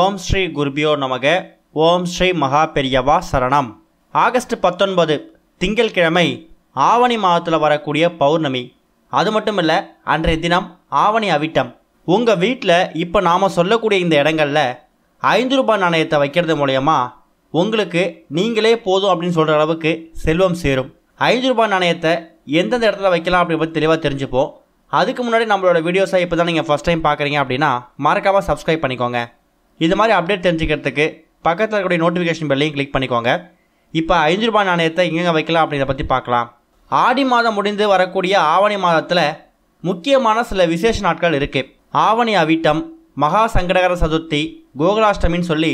ஓம் ஸ்ரீ குருபியோ நமக ஓம் ஸ்ரீ மகா பெரியவா சரணம் ஆகஸ்ட் பத்தொன்பது கிழமை ஆவணி மாதத்தில் வரக்கூடிய பௌர்ணமி அது மட்டும் இல்லை அன்றைய தினம் ஆவணி அவிட்டம் உங்கள் வீட்டில் இப்போ நாம் சொல்லக்கூடிய இந்த இடங்களில் ஐந்து ரூபாய் நாணயத்தை வைக்கிறது மூலயமா உங்களுக்கு நீங்களே போதும் அப்படின்னு சொல்கிற அளவுக்கு செல்வம் சேரும் ஐந்து ரூபாய் நாணயத்தை எந்தெந்த இடத்துல வைக்கலாம் அப்படின்னு பற்றி தெளிவாக தெரிஞ்சுப்போம் அதுக்கு முன்னாடி நம்மளோட வீடியோஸை இப்போ தான் நீங்கள் ஃபஸ்ட் டைம் பார்க்குறீங்க அப்படின்னா மறக்காமல் சப்ஸ்கிரைப் பண்ணிக்கோங்க இது மாதிரி அப்டேட் தெரிஞ்சுக்கிறதுக்கு பக்கத்தில் இருக்கக்கூடிய நோட்டிஃபிகேஷன் பெல்லையும் கிளிக் பண்ணிக்கோங்க இப்போ ஐந்து ரூபாய் நாணயத்தை எங்கெங்கே வைக்கலாம் அப்படிங்கிறத பற்றி பார்க்கலாம் ஆடி மாதம் முடிந்து வரக்கூடிய ஆவணி மாதத்தில் முக்கியமான சில விசேஷ நாட்கள் இருக்குது ஆவணி அவிட்டம் மகா சங்கடகர சதுர்த்தி கோகுலாஷ்டமின்னு சொல்லி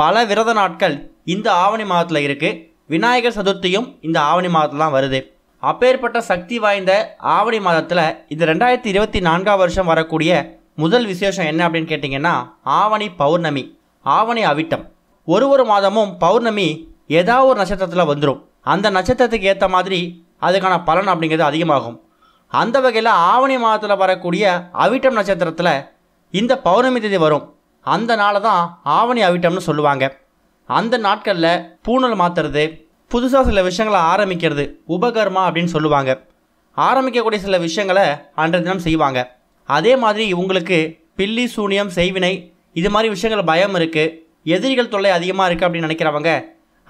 பல விரத நாட்கள் இந்த ஆவணி மாதத்தில் இருக்குது விநாயகர் சதுர்த்தியும் இந்த ஆவணி மாதத்தில் தான் வருது அப்பேற்பட்ட சக்தி வாய்ந்த ஆவணி மாதத்தில் இந்த ரெண்டாயிரத்தி இருபத்தி நான்காம் வருஷம் வரக்கூடிய முதல் விசேஷம் என்ன அப்படின்னு கேட்டிங்கன்னா ஆவணி பௌர்ணமி ஆவணி அவிட்டம் ஒரு ஒரு மாதமும் பௌர்ணமி ஏதாவது ஒரு நட்சத்திரத்தில் வந்துடும் அந்த நட்சத்திரத்துக்கு ஏற்ற மாதிரி அதுக்கான பலன் அப்படிங்கிறது அதிகமாகும் அந்த வகையில் ஆவணி மாதத்தில் வரக்கூடிய அவிட்டம் நட்சத்திரத்தில் இந்த பௌர்ணமி தேதி வரும் அந்த நாளை தான் ஆவணி அவிட்டம்னு சொல்லுவாங்க அந்த நாட்களில் பூணல் மாற்றுறது புதுசாக சில விஷயங்களை ஆரம்பிக்கிறது உபகர்மா அப்படின்னு சொல்லுவாங்க ஆரம்பிக்கக்கூடிய சில விஷயங்களை அன்றைய தினம் செய்வாங்க அதே மாதிரி இவங்களுக்கு பில்லி சூனியம் செய்வினை இது மாதிரி விஷயங்கள் பயம் இருக்குது எதிரிகள் தொல்லை அதிகமாக இருக்குது அப்படின்னு நினைக்கிறவங்க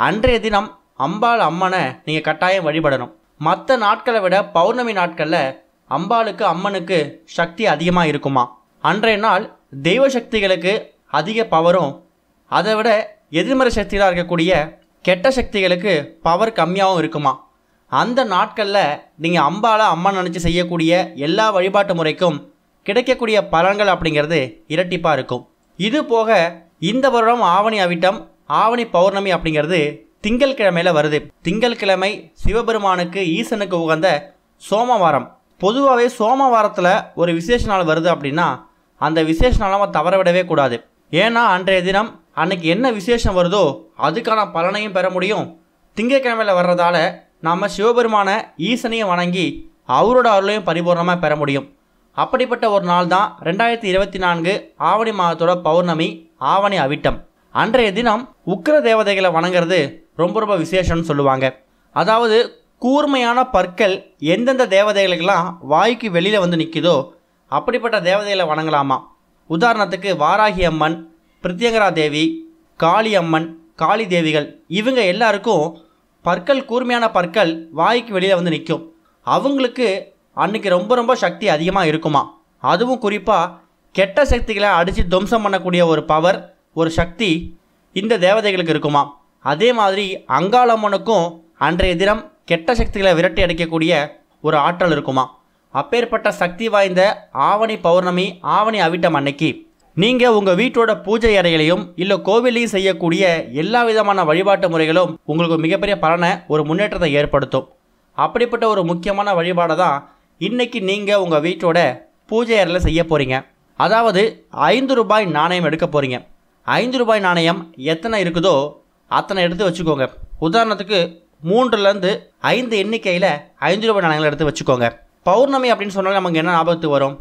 அன்றைய தினம் அம்பாள் அம்மனை நீங்கள் கட்டாயம் வழிபடணும் மற்ற நாட்களை விட பௌர்ணமி நாட்களில் அம்பாளுக்கு அம்மனுக்கு சக்தி அதிகமாக இருக்குமா அன்றைய நாள் தெய்வ சக்திகளுக்கு அதிக பவரும் அதை விட எதிர்மறை சக்திகளாக இருக்கக்கூடிய கெட்ட சக்திகளுக்கு பவர் கம்மியாகவும் இருக்குமா அந்த நாட்களில் நீங்கள் அம்பால அம்மன் நினச்சி செய்யக்கூடிய எல்லா வழிபாட்டு முறைக்கும் கிடைக்கக்கூடிய பலன்கள் அப்படிங்கிறது இரட்டிப்பாக இருக்கும் இது போக இந்த வருடம் ஆவணி அவிட்டம் ஆவணி பௌர்ணமி அப்படிங்கிறது திங்கள் கிழமையில் வருது திங்கள் கிழமை சிவபெருமானுக்கு ஈசனுக்கு உகந்த சோமவாரம் பொதுவாகவே சோமவாரத்தில் ஒரு விசேஷ நாள் வருது அப்படின்னா அந்த விசேஷ நாளாக தவற விடவே கூடாது ஏன்னா அன்றைய தினம் அன்னைக்கு என்ன விசேஷம் வருதோ அதுக்கான பலனையும் பெற முடியும் திங்கட்கிழமையில் வர்றதால நம்ம சிவபெருமான ஈசனையும் வணங்கி அவரோட அருளையும் பரிபூர்ணமாக பெற முடியும் அப்படிப்பட்ட ஒரு நாள் தான் ரெண்டாயிரத்தி இருபத்தி நான்கு ஆவணி மாதத்தோட பௌர்ணமி ஆவணி அவிட்டம் அன்றைய தினம் உக்கிர தேவதைகளை வணங்குறது ரொம்ப ரொம்ப விசேஷம்னு சொல்லுவாங்க அதாவது கூர்மையான பற்கள் எந்தெந்த தேவதைகளுக்கெல்லாம் வாய்க்கு வெளியில் வந்து நிற்கிதோ அப்படிப்பட்ட தேவதைகளை வணங்கலாமா உதாரணத்துக்கு வாராகி அம்மன் பிரித்தியங்கரா தேவி காளி அம்மன் காளி தேவிகள் இவங்க எல்லாருக்கும் பற்கள் கூர்மையான பற்கள் வாய்க்கு வெளியில் வந்து நிற்கும் அவங்களுக்கு அன்னைக்கு ரொம்ப ரொம்ப சக்தி அதிகமாக இருக்குமா அதுவும் குறிப்பாக கெட்ட சக்திகளை அடித்து துவம்சம் பண்ணக்கூடிய ஒரு பவர் ஒரு சக்தி இந்த தேவதைகளுக்கு இருக்குமா அதே மாதிரி அங்காளம்மனுக்கும் அன்றைய தினம் கெட்ட சக்திகளை விரட்டி அடிக்கக்கூடிய ஒரு ஆற்றல் இருக்குமா அப்பேற்பட்ட சக்தி வாய்ந்த ஆவணி பௌர்ணமி ஆவணி அவிட்டம் அன்னைக்கு நீங்கள் உங்கள் வீட்டோட பூஜை அறைகளையும் இல்லை கோவிலையும் செய்யக்கூடிய எல்லா விதமான வழிபாட்டு முறைகளும் உங்களுக்கு மிகப்பெரிய பலனை ஒரு முன்னேற்றத்தை ஏற்படுத்தும் அப்படிப்பட்ட ஒரு முக்கியமான வழிபாடை தான் இன்றைக்கி நீங்கள் உங்கள் வீட்டோட பூஜை அறையில் செய்ய போகிறீங்க அதாவது ஐந்து ரூபாய் நாணயம் எடுக்க போகிறீங்க ஐந்து ரூபாய் நாணயம் எத்தனை இருக்குதோ அத்தனை எடுத்து வச்சுக்கோங்க உதாரணத்துக்கு மூன்றுலேருந்து ஐந்து எண்ணிக்கையில் ஐந்து ரூபாய் நாணயங்கள் எடுத்து வச்சுக்கோங்க பௌர்ணமி அப்படின்னு சொன்னாலே நமக்கு என்ன ஞாபகத்துக்கு வரும்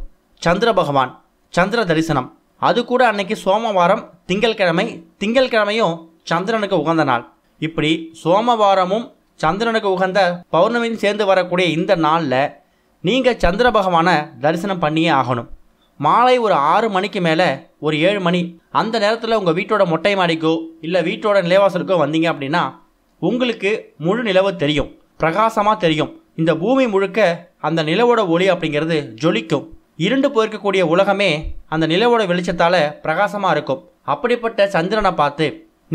சந்திர பகவான் சந்திர தரிசனம் அது கூட அன்னைக்கு சோமவாரம் திங்கள்கிழமை திங்கள்கிழமையும் சந்திரனுக்கு உகந்த நாள் இப்படி சோமவாரமும் சந்திரனுக்கு உகந்த பௌர்ணமியும் சேர்ந்து வரக்கூடிய இந்த நாளில் நீங்கள் சந்திர பகவானை தரிசனம் பண்ணியே ஆகணும் மாலை ஒரு ஆறு மணிக்கு மேலே ஒரு ஏழு மணி அந்த நேரத்தில் உங்கள் வீட்டோட மொட்டை மாடிக்கோ இல்லை வீட்டோட நிலைவாசலுக்கோ வந்தீங்க அப்படின்னா உங்களுக்கு முழு நிலவு தெரியும் பிரகாசமாக தெரியும் இந்த பூமி முழுக்க அந்த நிலவோட ஒளி அப்படிங்கிறது ஜொலிக்கும் இருண்டு போயிருக்கக்கூடிய உலகமே அந்த நிலவோட வெளிச்சத்தால் பிரகாசமாக இருக்கும் அப்படிப்பட்ட சந்திரனை பார்த்து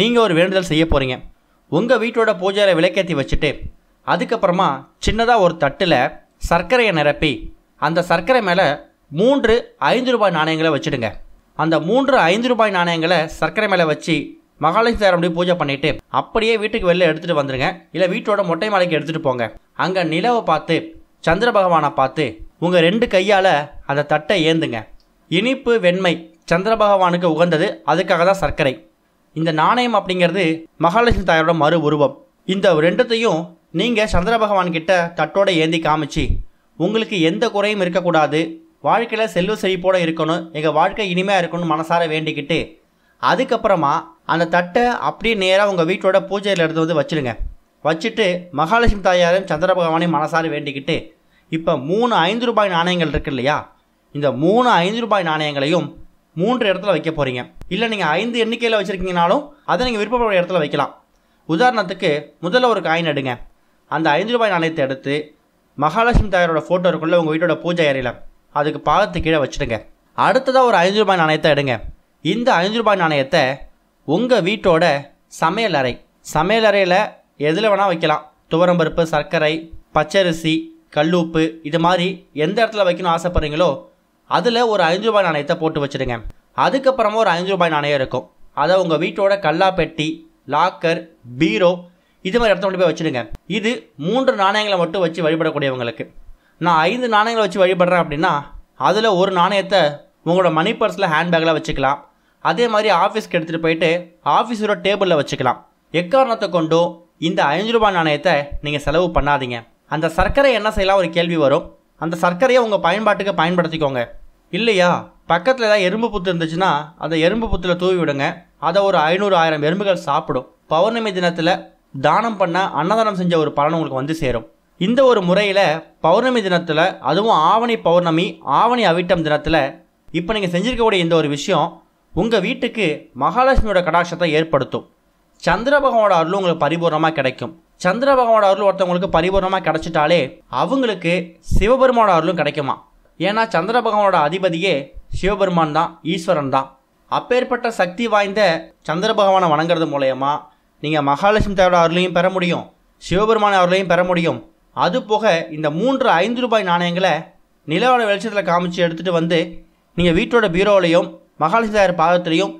நீங்கள் ஒரு வேண்டுதல் செய்ய போகிறீங்க உங்கள் வீட்டோட பூஜையில் விளக்கேற்றி வச்சுட்டு அதுக்கப்புறமா சின்னதாக ஒரு தட்டில் சர்க்கரையை நிரப்பி அந்த சர்க்கரை மேலே மூன்று ஐந்து ரூபாய் நாணயங்களை வச்சுடுங்க அந்த மூன்று ஐந்து ரூபாய் நாணயங்களை சர்க்கரை மேலே வச்சு மகாலட்சுமி அப்படி பூஜை பண்ணிவிட்டு அப்படியே வீட்டுக்கு வெளில எடுத்துகிட்டு வந்துடுங்க இல்லை வீட்டோட மொட்டை மாலைக்கு எடுத்துகிட்டு போங்க அங்கே நிலவை பார்த்து சந்திர பகவானை பார்த்து உங்கள் ரெண்டு கையால் அந்த தட்டை ஏந்துங்க இனிப்பு வெண்மை சந்திர பகவானுக்கு உகந்தது அதுக்காக தான் சர்க்கரை இந்த நாணயம் அப்படிங்கிறது மகாலட்சுமி தாயாரோட மறு உருவம் இந்த ரெண்டுத்தையும் நீங்கள் சந்திர பகவான் கிட்ட தட்டோட ஏந்தி காமிச்சு உங்களுக்கு எந்த குறையும் இருக்கக்கூடாது வாழ்க்கையில் செல்வ செழிப்போடு இருக்கணும் எங்கள் வாழ்க்கை இனிமையாக இருக்கணும்னு மனசார வேண்டிக்கிட்டு அதுக்கப்புறமா அந்த தட்டை அப்படியே நேராக உங்கள் வீட்டோட பூஜையில் எடுத்து வந்து வச்சுடுங்க வச்சுட்டு மகாலட்சுமி தாயாரும் சந்திர பகவானையும் மனசார வேண்டிக்கிட்டு இப்போ மூணு ஐந்து ரூபாய் நாணயங்கள் இருக்கு இல்லையா இந்த மூணு ஐந்து ரூபாய் நாணயங்களையும் மூன்று இடத்துல வைக்க போகிறீங்க இல்லை நீங்கள் ஐந்து எண்ணிக்கையில் வச்சுருக்கீங்கனாலும் அதை நீங்கள் விருப்பப்படுற இடத்துல வைக்கலாம் உதாரணத்துக்கு முதல்ல ஒரு காயின் எடுங்க அந்த ஐந்து ரூபாய் நாணயத்தை எடுத்து மகாலட்சுமி தாயாரோட ஃபோட்டோ இருக்குள்ள உங்கள் வீட்டோட பூஜை அறையில் அதுக்கு பாதத்து கீழே வச்சுடுங்க அடுத்ததாக ஒரு ஐந்து ரூபாய் நாணயத்தை எடுங்க இந்த ஐந்து ரூபாய் நாணயத்தை உங்கள் வீட்டோட சமையல் அறை சமையல் அறையில் எதில் வேணால் வைக்கலாம் துவரம்பருப்பு சர்க்கரை பச்சரிசி கல்லூப்பு இது மாதிரி எந்த இடத்துல வைக்கணும் ஆசைப்படுறீங்களோ அதில் ஒரு ஐந்து ரூபாய் நாணயத்தை போட்டு வச்சுடுங்க அதுக்கப்புறமா ஒரு ஐந்து ரூபாய் நாணயம் இருக்கும் அதை உங்கள் வீட்டோட கல்லா பெட்டி லாக்கர் பீரோ இது மாதிரி இடத்த போய் வச்சுடுங்க இது மூன்று நாணயங்களை மட்டும் வச்சு வழிபடக்கூடியவங்களுக்கு நான் ஐந்து நாணயங்களை வச்சு வழிபடுறேன் அப்படின்னா அதில் ஒரு நாணயத்தை உங்களோட மணி பர்ஸில் ஹேண்ட்பேக்கில் வச்சுக்கலாம் அதே மாதிரி ஆஃபீஸ்க்கு எடுத்துகிட்டு போயிட்டு ஆஃபீஸோட டேபிளில் வச்சுக்கலாம் எக்காரணத்தை கொண்டும் இந்த ஐந்து ரூபாய் நாணயத்தை நீங்கள் செலவு பண்ணாதீங்க அந்த சர்க்கரை என்ன செய்யலாம் ஒரு கேள்வி வரும் அந்த சர்க்கரையை உங்கள் பயன்பாட்டுக்கு பயன்படுத்திக்கோங்க இல்லையா பக்கத்தில் ஏதாவது எறும்பு புத்து இருந்துச்சுன்னா அந்த எறும்பு புத்தில் தூவி விடுங்க அதை ஒரு ஐநூறு ஆயிரம் எறும்புகள் சாப்பிடும் பௌர்ணமி தினத்தில் தானம் பண்ண அன்னதானம் செஞ்ச ஒரு பலன் உங்களுக்கு வந்து சேரும் இந்த ஒரு முறையில் பௌர்ணமி தினத்தில் அதுவும் ஆவணி பௌர்ணமி ஆவணி அவிட்டம் தினத்தில் இப்போ நீங்கள் செஞ்சுருக்கக்கூடிய இந்த ஒரு விஷயம் உங்கள் வீட்டுக்கு மகாலட்சுமியோட கடாட்சத்தை ஏற்படுத்தும் சந்திர பகவானோட அருள் உங்களுக்கு பரிபூர்ணமாக கிடைக்கும் சந்திர பகவானோட அருள் ஒருத்தவங்களுக்கு பரிபூர்ணமாக கிடைச்சிட்டாலே அவங்களுக்கு சிவபெருமான அருளும் கிடைக்குமா ஏன்னா சந்திர பகவானோட அதிபதியே சிவபெருமான் தான் ஈஸ்வரன் தான் அப்பேற்பட்ட சக்தி வாய்ந்த சந்திர பகவானை வணங்குறது மூலயமா நீங்கள் மகாலட்சுமி தேவோட அருளையும் பெற முடியும் சிவபெருமான அருளையும் பெற முடியும் அது போக இந்த மூன்று ஐந்து ரூபாய் நாணயங்களை நிலவோட வெளிச்சத்தில் காமிச்சு எடுத்துகிட்டு வந்து நீங்கள் வீட்டோட பீரோலையும் மகாலட்சுமி தேவர் பாதத்திலையும்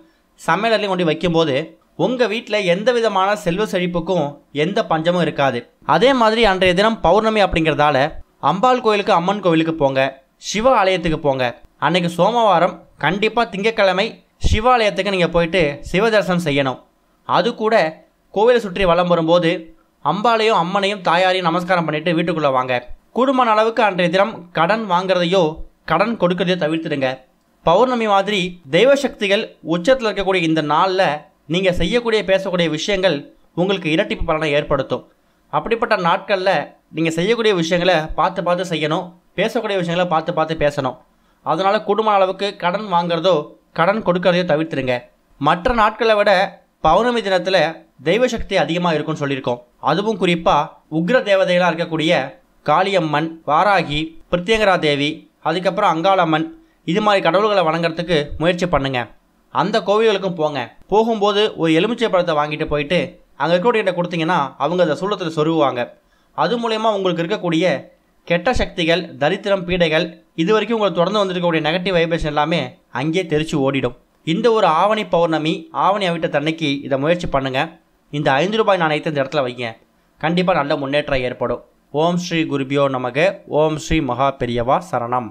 சமையலையும் கொண்டு வைக்கும்போது உங்கள் வீட்டில் எந்த விதமான செல்வ செழிப்புக்கும் எந்த பஞ்சமும் இருக்காது அதே மாதிரி அன்றைய தினம் பௌர்ணமி அப்படிங்கிறதால அம்பாள் கோயிலுக்கு அம்மன் கோயிலுக்கு போங்க சிவ ஆலயத்துக்கு போங்க அன்னைக்கு சோமவாரம் கண்டிப்பாக திங்கக்கிழமை சிவாலயத்துக்கு நீங்கள் போயிட்டு சிவ தரிசனம் செய்யணும் அது கூட கோவிலை சுற்றி வலம் வரும்போது அம்பாலையும் அம்மனையும் தாயாரையும் நமஸ்காரம் பண்ணிட்டு வீட்டுக்குள்ளே வாங்க கூடுமான அளவுக்கு அன்றைய தினம் கடன் வாங்குறதையோ கடன் கொடுக்கறதையோ தவிர்த்துடுங்க பௌர்ணமி மாதிரி தெய்வ சக்திகள் உச்சத்தில் இருக்கக்கூடிய இந்த நாளில் நீங்கள் செய்யக்கூடிய பேசக்கூடிய விஷயங்கள் உங்களுக்கு இரட்டிப்பு பலனை ஏற்படுத்தும் அப்படிப்பட்ட நாட்களில் நீங்கள் செய்யக்கூடிய விஷயங்களை பார்த்து பார்த்து செய்யணும் பேசக்கூடிய விஷயங்களை பார்த்து பார்த்து பேசணும் அதனால் குடும்ப அளவுக்கு கடன் வாங்குறதோ கடன் கொடுக்கறதையோ தவிர்த்துடுங்க மற்ற நாட்களை விட பௌர்ணமி தினத்தில் தெய்வ சக்தி அதிகமாக இருக்கும்னு சொல்லியிருக்கோம் அதுவும் குறிப்பாக உக்ர தேவதைகளாக இருக்கக்கூடிய காளியம்மன் வாராகி பிரத்யங்கரா தேவி அதுக்கப்புறம் அங்காளம்மன் இது மாதிரி கடவுள்களை வணங்குறதுக்கு முயற்சி பண்ணுங்க அந்த கோவில்களுக்கும் போங்க போகும்போது ஒரு எலுமிச்சை பழத்தை வாங்கிட்டு போயிட்டு அங்கே இருக்கக்கூடிய கொடுத்தீங்கன்னா அவங்க அதை சூலத்தில் சொருவாங்க அது மூலயமா உங்களுக்கு இருக்கக்கூடிய கெட்ட சக்திகள் தரித்திரம் பீடைகள் இது வரைக்கும் உங்களுக்கு தொடர்ந்து வந்திருக்கக்கூடிய நெகட்டிவ் வைப்ரேஷன் எல்லாமே அங்கேயே தெரிச்சு ஓடிடும் இந்த ஒரு ஆவணி பௌர்ணமி ஆவணி அவிட்ட தன்னைக்கு இதை முயற்சி பண்ணுங்கள் இந்த ஐந்து ரூபாய் நாணயத்தை இந்த இடத்துல வைங்க கண்டிப்பாக நல்ல முன்னேற்றம் ஏற்படும் ஓம் ஸ்ரீ குருபியோ நமக ஓம் ஸ்ரீ மகா பெரியவா சரணம்